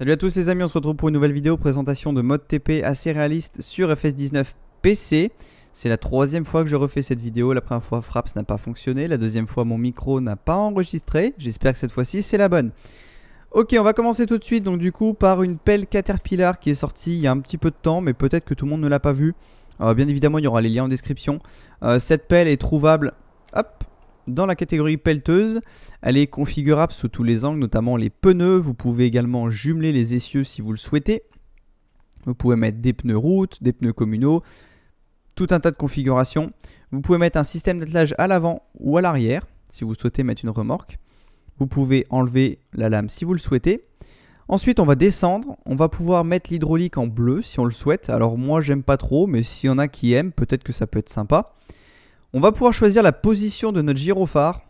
Salut à tous les amis, on se retrouve pour une nouvelle vidéo présentation de mode TP assez réaliste sur FS19 PC. C'est la troisième fois que je refais cette vidéo, la première fois Fraps n'a pas fonctionné, la deuxième fois mon micro n'a pas enregistré, j'espère que cette fois-ci c'est la bonne. Ok, on va commencer tout de suite donc du coup par une pelle Caterpillar qui est sortie il y a un petit peu de temps mais peut-être que tout le monde ne l'a pas vue. Euh, bien évidemment il y aura les liens en description. Euh, cette pelle est trouvable, hop, dans la catégorie pelleteuse, elle est configurable sous tous les angles, notamment les pneus. Vous pouvez également jumeler les essieux si vous le souhaitez. Vous pouvez mettre des pneus route, des pneus communaux, tout un tas de configurations. Vous pouvez mettre un système d'attelage à l'avant ou à l'arrière si vous souhaitez mettre une remorque. Vous pouvez enlever la lame si vous le souhaitez. Ensuite, on va descendre. On va pouvoir mettre l'hydraulique en bleu si on le souhaite. Alors moi, j'aime pas trop, mais s'il y en a qui aiment, peut-être que ça peut être sympa. On va pouvoir choisir la position de notre gyrophare.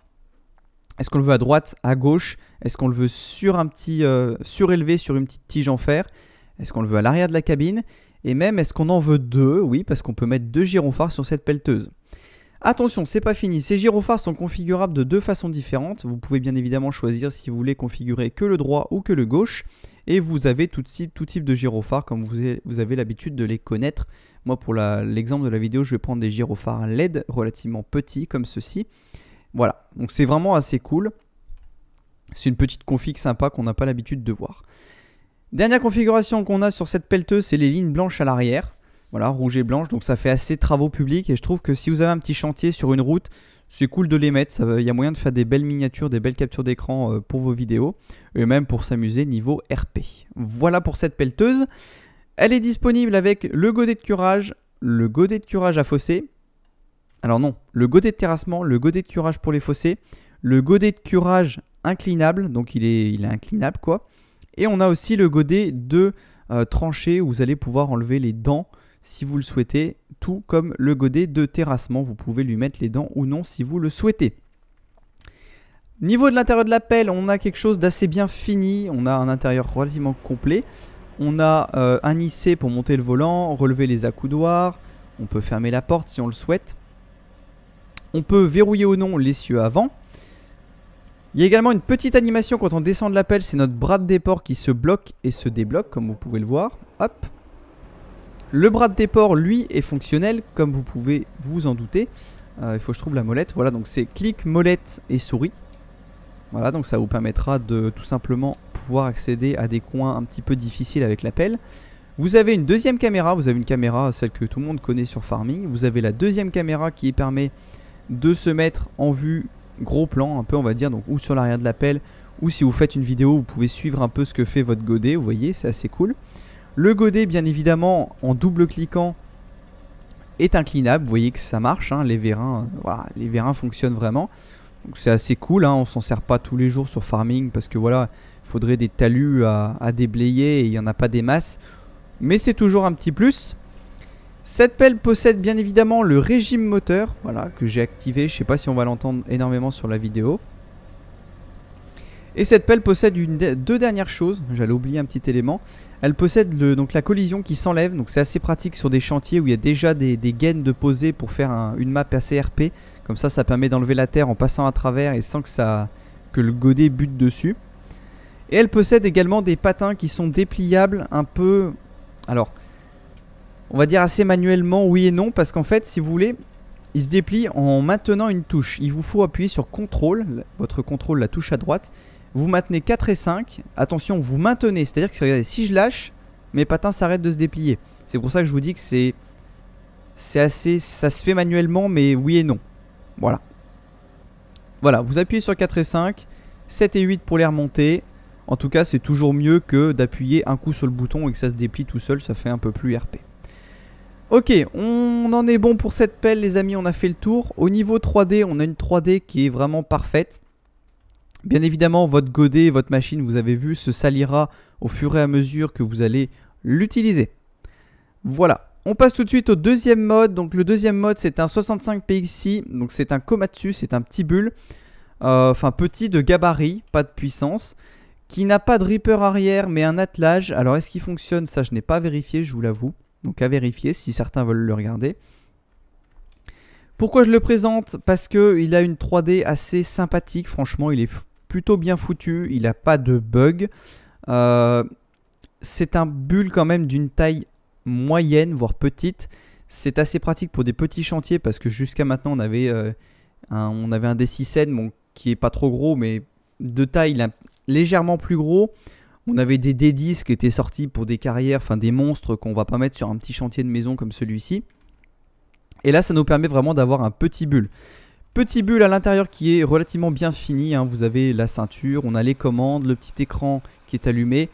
Est-ce qu'on le veut à droite, à gauche Est-ce qu'on le veut sur un petit, euh, surélevé sur une petite tige en fer Est-ce qu'on le veut à l'arrière de la cabine Et même, est-ce qu'on en veut deux Oui, parce qu'on peut mettre deux gyrophares sur cette pelleteuse. Attention, c'est pas fini. Ces gyrophares sont configurables de deux façons différentes. Vous pouvez bien évidemment choisir si vous voulez configurer que le droit ou que le gauche. Et vous avez tout type, de gyrophares comme vous avez, vous avez l'habitude de les connaître. Moi, pour l'exemple de la vidéo, je vais prendre des gyrophares LED relativement petits comme ceci. Voilà, donc c'est vraiment assez cool. C'est une petite config sympa qu'on n'a pas l'habitude de voir. Dernière configuration qu'on a sur cette pelleteuse, c'est les lignes blanches à l'arrière. Voilà, rouge et blanche, donc ça fait assez travaux publics et je trouve que si vous avez un petit chantier sur une route, c'est cool de les mettre, il y a moyen de faire des belles miniatures, des belles captures d'écran euh, pour vos vidéos, et même pour s'amuser niveau RP. Voilà pour cette pelleteuse. Elle est disponible avec le godet de curage, le godet de curage à fossé, alors non, le godet de terrassement, le godet de curage pour les fossés, le godet de curage inclinable, donc il est, il est inclinable quoi, et on a aussi le godet de euh, tranchée où vous allez pouvoir enlever les dents si vous le souhaitez, tout comme le godet de terrassement. Vous pouvez lui mettre les dents ou non si vous le souhaitez. Niveau de l'intérieur de la pelle, on a quelque chose d'assez bien fini. On a un intérieur relativement complet. On a euh, un IC pour monter le volant, relever les accoudoirs. On peut fermer la porte si on le souhaite. On peut verrouiller ou non l'essieu avant. Il y a également une petite animation quand on descend de la pelle. C'est notre bras de déport qui se bloque et se débloque, comme vous pouvez le voir. Hop. Le bras de déport, lui, est fonctionnel, comme vous pouvez vous en douter. Euh, il faut que je trouve la molette. Voilà, donc c'est clic, molette et souris. Voilà, donc ça vous permettra de tout simplement pouvoir accéder à des coins un petit peu difficiles avec la pelle. Vous avez une deuxième caméra, vous avez une caméra, celle que tout le monde connaît sur Farming. Vous avez la deuxième caméra qui permet de se mettre en vue gros plan, un peu on va dire, donc ou sur l'arrière de la pelle, ou si vous faites une vidéo, vous pouvez suivre un peu ce que fait votre godet, vous voyez, c'est assez cool. Le godet, bien évidemment, en double-cliquant, est inclinable. Vous voyez que ça marche, hein. les, vérins, euh, voilà, les vérins fonctionnent vraiment. Donc c'est assez cool, on hein. on s'en sert pas tous les jours sur farming parce que voilà, il faudrait des talus à, déblayer et il n'y en a pas des masses. Mais c'est toujours un petit plus. Cette pelle possède bien évidemment le régime moteur, voilà, que j'ai activé, je ne sais pas si on va l'entendre énormément sur la vidéo. Et cette pelle possède une deux dernières choses, j'allais oublier un petit élément. Elle possède donc la collision qui s'enlève, donc c'est assez pratique sur des chantiers où il y a déjà des, gaines de poser pour faire une map assez RP. Comme ça, ça permet d'enlever la terre en passant à travers et sans que, ça, que le godet bute dessus. Et elle possède également des patins qui sont dépliables un peu... Alors, on va dire assez manuellement oui et non, parce qu'en fait, si vous voulez, il se déplie en maintenant une touche. Il vous faut appuyer sur CTRL, votre contrôle, la touche à droite, vous maintenez 4 et 5. Attention, vous maintenez. C'est-à-dire que si je lâche, mes patins s'arrêtent de se déplier. C'est pour ça que je vous dis que c'est c'est assez ça se fait manuellement mais oui et non. Voilà. Voilà, vous appuyez sur 4 et 5, 7 et 8 pour les remonter. En tout cas, c'est toujours mieux que d'appuyer un coup sur le bouton et que ça se déplie tout seul, ça fait un peu plus RP. Ok, on en est bon pour cette pelle les amis, on a fait le tour. Au niveau 3D, on a une 3D qui est vraiment parfaite. Bien évidemment, votre godet, votre machine, vous avez vu, se salira au fur et à mesure que vous allez l'utiliser. Voilà. On passe tout de suite au deuxième mode. Donc le deuxième mode, c'est un 65 PXI. Donc c'est un Komatsu, c'est un petit bulle. Euh, enfin petit de gabarit, pas de puissance. Qui n'a pas de Reaper arrière, mais un attelage. Alors est-ce qu'il fonctionne Ça, je n'ai pas vérifié, je vous l'avoue. Donc à vérifier si certains veulent le regarder. Pourquoi je le présente Parce qu'il a une 3D assez sympathique. Franchement, il est fou plutôt bien foutu, il n'a pas de bug. Euh, c'est un bulle quand même d'une taille moyenne, voire petite. C'est assez pratique pour des petits chantiers parce que jusqu'à maintenant on avait, euh, un, on avait un D6N qui est pas trop gros mais de taille légèrement plus gros. On avait des D10 qui étaient sortis pour des carrières, enfin des monstres qu'on va pas mettre sur un petit chantier de maison comme celui-ci. Et là ça nous permet vraiment d'avoir un petit bulle. Petit bulle à l'intérieur qui est relativement bien fini. Hein. Vous avez la ceinture, on a les commandes, le petit écran qui est allumé.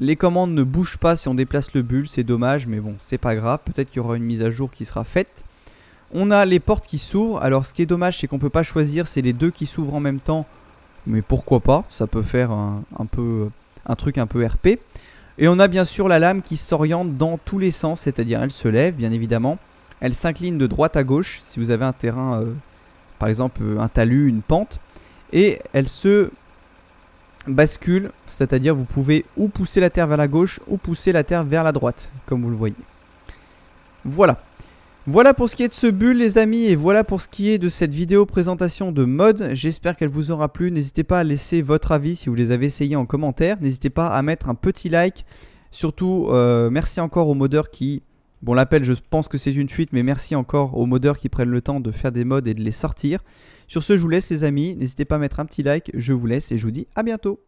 Les commandes ne bougent pas si on déplace le bulle, c'est dommage, mais bon, c'est pas grave. Peut-être qu'il y aura une mise à jour qui sera faite. On a les portes qui s'ouvrent. Alors, ce qui est dommage, c'est qu'on peut pas choisir, c'est les deux qui s'ouvrent en même temps. Mais pourquoi pas Ça peut faire un, peu, un truc un peu RP. Et on a bien sûr la lame qui s'oriente dans tous les sens, c'est-à-dire elle se lève, bien évidemment. Elle s'incline de droite à gauche si vous avez un terrain euh, par exemple euh, un talus, une pente, et elle se bascule, c'est-à-dire vous pouvez ou pousser la terre vers la gauche ou pousser la terre vers la droite, comme vous le voyez. Voilà. Voilà pour ce qui est de ce bulle les amis et voilà pour ce qui est de cette vidéo présentation de mode. J'espère qu'elle vous aura plu. N'hésitez pas à laisser votre avis si vous les avez essayés en commentaire. N'hésitez pas à mettre un petit like. Surtout, euh, merci encore aux modeurs qui Bon, l'appel, je pense que c'est une fuite, mais merci encore aux modeurs qui prennent le temps de faire des mods et de les sortir. Sur ce, je vous laisse les amis, n'hésitez pas à mettre un petit like, je vous laisse et je vous dis à bientôt